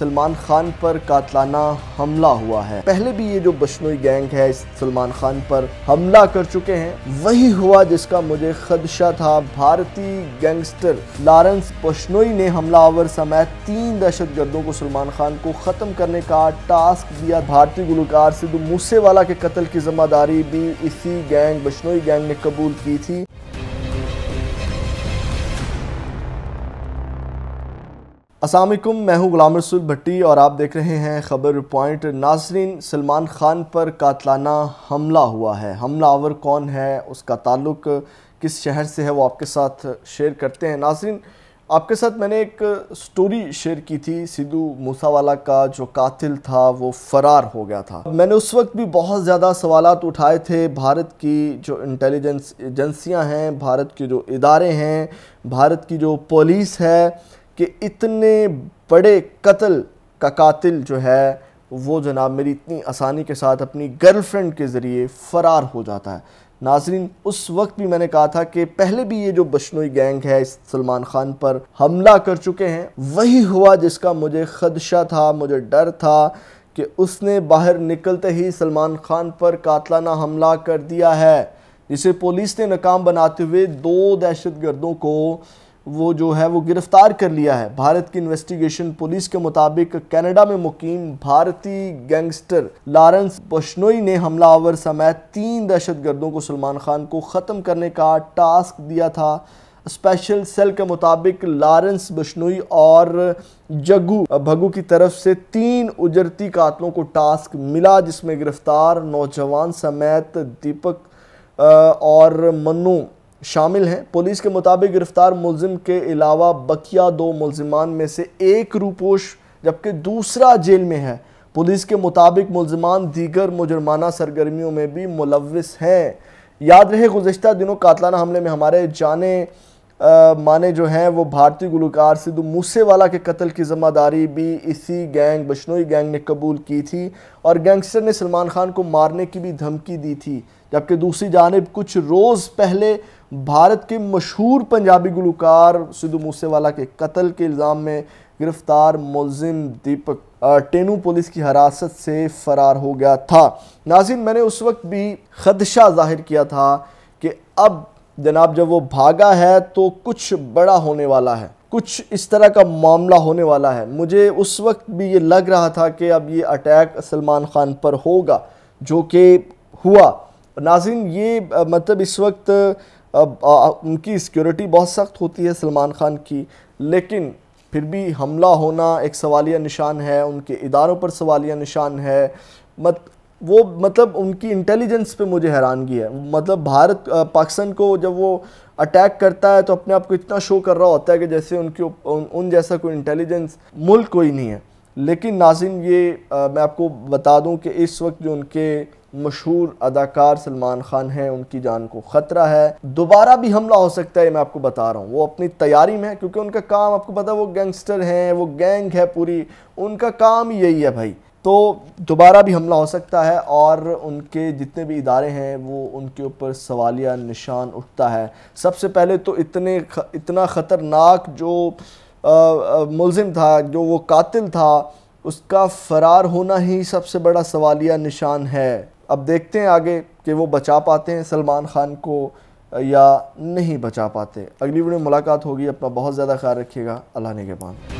सलमान खान पर कातलाना हमला हुआ है पहले भी ये जो बश्नोई गैंग है सलमान खान पर हमला कर चुके हैं वही हुआ जिसका मुझे खदशा था भारतीय गैंगस्टर लारेंस बश्नोई ने हमलावर समेत तीन दहशत गर्दों को सलमान खान को खत्म करने का टास्क दिया भारतीय गुलकार सिद्धू मूसेवाला के कत्ल की जिम्मेदारी भी इसी गैंग बश्नोई गैंग ने कबूल की थी असलकुम मैं हूं गुलाम रसूल भट्टी और आप देख रहे हैं खबर पॉइंट नाजरीन सलमान खान पर कातलाना हमला हुआ है हमलावर कौन है उसका ताल्लुक किस शहर से है वो आपके साथ शेयर करते हैं नाजरीन आपके साथ मैंने एक स्टोरी शेयर की थी सिद्धू मूसावाला का जो कातिल था वो फ़रार हो गया था मैंने उस वक्त भी बहुत ज़्यादा सवाल उठाए थे भारत की जो इंटेलिजेंस एजेंसियाँ हैं भारत के जो इदारे हैं भारत की जो पुलिस है कि इतने बड़े कत्ल का कातिल जो है वो जनाब मेरी इतनी आसानी के साथ अपनी गर्लफ्रेंड के ज़रिए फ़रार हो जाता है नाजरीन उस वक्त भी मैंने कहा था कि पहले भी ये जो बशनोई गैंग है इस सलमान खान पर हमला कर चुके हैं वही हुआ जिसका मुझे खदशा था मुझे डर था कि उसने बाहर निकलते ही सलमान खान पर कातलाना हमला कर दिया है जिसे पुलिस ने नाकाम बनाते हुए दो दहशत गर्दों को वो जो है वो गिरफ़्तार कर लिया है भारत की इन्वेस्टिगेशन पुलिस के मुताबिक कनाडा में मुकीम भारतीय गैंगस्टर लारेंस बश्नोई ने हमलावर समेत तीन दहशतगर्दों को सलमान खान को ख़त्म करने का टास्क दिया था स्पेशल सेल के मुताबिक लारेंस बश्नोई और जगू भगू की तरफ से तीन उजरती कातलों को टास्क मिला जिसमें गिरफ्तार नौजवान समेत दीपक और मनु शामिल हैं पुलिस के मुताबिक गिरफ्तार मुलजिम के अलावा बकिया दो मुलजमान में से एक रूपोश जबकि दूसरा जेल में है पुलिस के मुताबिक मुलजमान दीगर मुजरमाना सरगर्मियों में भी मुलविस हैं याद रहे गुजशत दिनों कातलाना हमले में हमारे जाने माने जो हैं वो भारतीय गुलकार सिद्धू मूसेवाला के कत्ल की जिम्मेदारी भी इसी गैंग बशनोई गैंग ने कबूल की थी और गैंगस्टर ने सलमान खान को मारने की भी धमकी दी थी जबकि दूसरी जानब कुछ रोज़ पहले भारत के मशहूर पंजाबी गुलकार सिद्धू मूसेवाला के कत्ल के इल्ज़ाम में गिरफ्तार मुलिम दीपक टेनू पुलिस की हिरासत से फ़रार हो गया था नाजिन मैंने उस वक्त भी खदशा जाहिर किया था कि अब जनाब जब वो भागा है तो कुछ बड़ा होने वाला है कुछ इस तरह का मामला होने वाला है मुझे उस वक्त भी ये लग रहा था कि अब ये अटैक सलमान ख़ान पर होगा जो कि हुआ नाजिन ये मतलब इस वक्त उनकी सिक्योरिटी बहुत सख्त होती है सलमान ख़ान की लेकिन फिर भी हमला होना एक सवालिया निशान है उनके इदारों पर सवालिया निशान है मत वो मतलब उनकी इंटेलिजेंस पे मुझे हैरानगी है मतलब भारत पाकिस्तान को जब वो अटैक करता है तो अपने आप को इतना शो कर रहा होता है कि जैसे उनके उन, उन जैसा कोई इंटेलिजेंस मुल्क कोई नहीं है लेकिन नाजिन ये आ, मैं आपको बता दूं कि इस वक्त जो उनके मशहूर अदाकार सलमान ख़ान हैं उनकी जान को ख़तरा है दोबारा भी हमला हो सकता है मैं आपको बता रहा हूँ वो अपनी तैयारी में है क्योंकि उनका काम आपको पता है वो गैंगस्टर हैं वो गैंग है पूरी उनका काम यही है भाई तो दोबारा भी हमला हो सकता है और उनके जितने भी इदारे हैं वो उनके ऊपर सवालिया निशान उठता है सबसे पहले तो इतने इतना ख़तरनाक जो मुलम था जो वो कातिल था उसका फ़रार होना ही सबसे बड़ा सवालिया निशान है अब देखते हैं आगे कि वो बचा पाते हैं सलमान ख़ान को या नहीं बचा पाते अगली वीडियो मुलाकात होगी अपना बहुत ज़्यादा ख्याल रखिएगा अल्लाह ने के